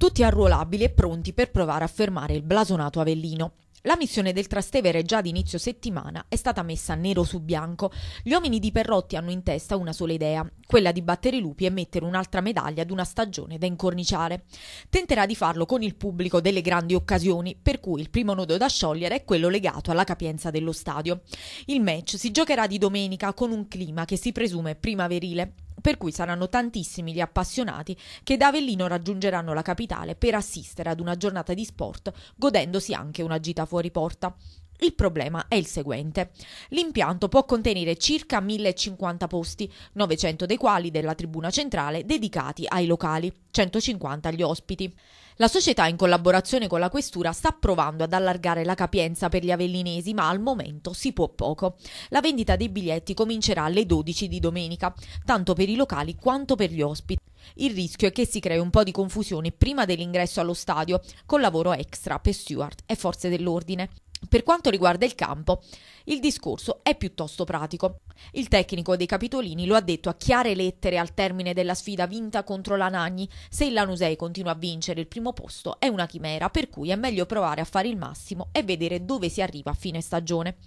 tutti arruolabili e pronti per provare a fermare il blasonato Avellino. La missione del Trastevere già ad inizio settimana è stata messa nero su bianco. Gli uomini di Perrotti hanno in testa una sola idea, quella di battere i lupi e mettere un'altra medaglia ad una stagione da incorniciare. Tenterà di farlo con il pubblico delle grandi occasioni, per cui il primo nodo da sciogliere è quello legato alla capienza dello stadio. Il match si giocherà di domenica con un clima che si presume primaverile per cui saranno tantissimi gli appassionati che da Avellino raggiungeranno la capitale per assistere ad una giornata di sport, godendosi anche una gita fuori porta. Il problema è il seguente. L'impianto può contenere circa 1050 posti, 900 dei quali della tribuna centrale dedicati ai locali, 150 agli ospiti. La società in collaborazione con la questura sta provando ad allargare la capienza per gli avellinesi, ma al momento si può poco. La vendita dei biglietti comincerà alle 12 di domenica, tanto per i locali quanto per gli ospiti. Il rischio è che si crei un po' di confusione prima dell'ingresso allo stadio, con lavoro extra per steward e forze dell'ordine. Per quanto riguarda il campo, il discorso è piuttosto pratico. Il tecnico dei Capitolini lo ha detto a chiare lettere al termine della sfida vinta contro la Nagni. Se il Lanusei continua a vincere il primo posto è una chimera, per cui è meglio provare a fare il massimo e vedere dove si arriva a fine stagione.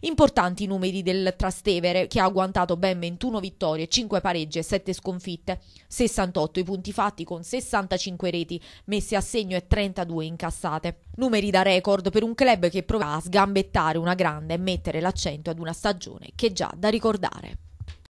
Importanti i numeri del Trastevere, che ha agguantato ben 21 vittorie, 5 pareggi e 7 sconfitte, 68 i punti fatti con 65 reti messe a segno e 32 incassate. Numeri da record per un club che prova sgambettare una grande e mettere l'accento ad una stagione che è già da ricordare.